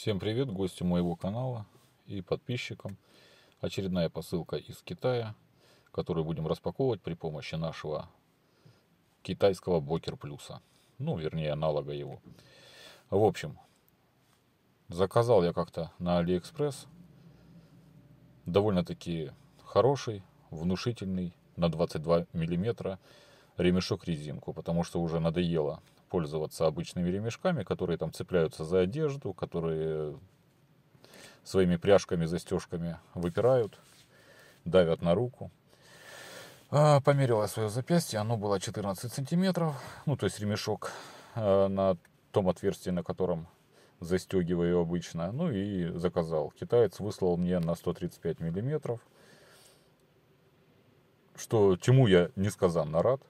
Всем привет гостям моего канала и подписчикам. Очередная посылка из Китая, которую будем распаковывать при помощи нашего китайского Бокер Плюса. Ну, вернее, аналога его. В общем, заказал я как-то на Алиэкспресс довольно-таки хороший, внушительный, на 22 миллиметра ремешок резинку, потому что уже надоело пользоваться обычными ремешками, которые там цепляются за одежду, которые своими пряжками, застежками выпирают, давят на руку. А, померила свое запястье, оно было 14 сантиметров, ну то есть ремешок а, на том отверстии, на котором застегиваю обычно. Ну и заказал. Китаец выслал мне на 135 миллиметров, что чему я несказанно рад.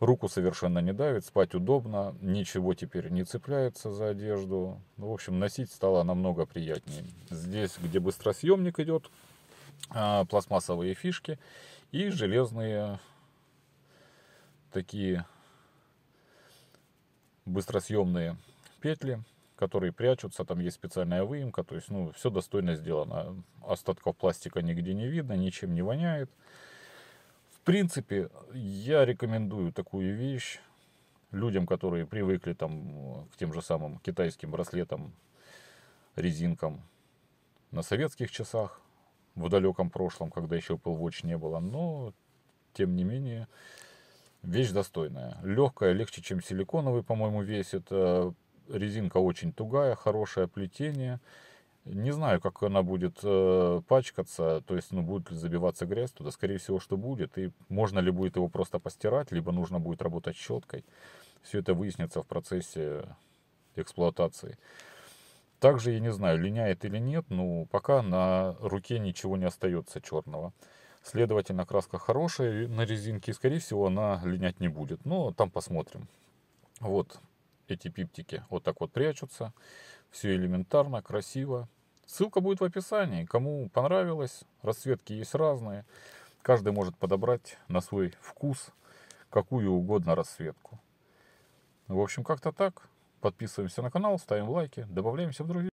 Руку совершенно не давит, спать удобно, ничего теперь не цепляется за одежду. Ну, в общем, носить стало намного приятнее. Здесь, где быстросъемник идет, а, пластмассовые фишки и железные такие быстросъемные петли, которые прячутся, там есть специальная выемка, то есть, ну, все достойно сделано. Остатков пластика нигде не видно, ничем не воняет принципе, я рекомендую такую вещь людям, которые привыкли там э, к тем же самым китайским браслетам, резинкам на советских часах в далеком прошлом, когда еще Apple Watch не было, но тем не менее вещь достойная. Легкая, легче, чем силиконовый, по-моему, весит. Э, резинка очень тугая, хорошее плетение. Не знаю, как она будет э, пачкаться, то есть, ну, будет ли забиваться грязь туда, скорее всего, что будет, и можно ли будет его просто постирать, либо нужно будет работать щеткой. Все это выяснится в процессе эксплуатации. Также, я не знаю, линяет или нет, но пока на руке ничего не остается черного. Следовательно, краска хорошая на резинке, и, скорее всего, она линять не будет. Но там посмотрим. Вот, эти пиптики вот так вот прячутся. Все элементарно, красиво. Ссылка будет в описании. Кому понравилось, расцветки есть разные. Каждый может подобрать на свой вкус какую угодно расцветку. В общем, как-то так. Подписываемся на канал, ставим лайки, добавляемся в друзья.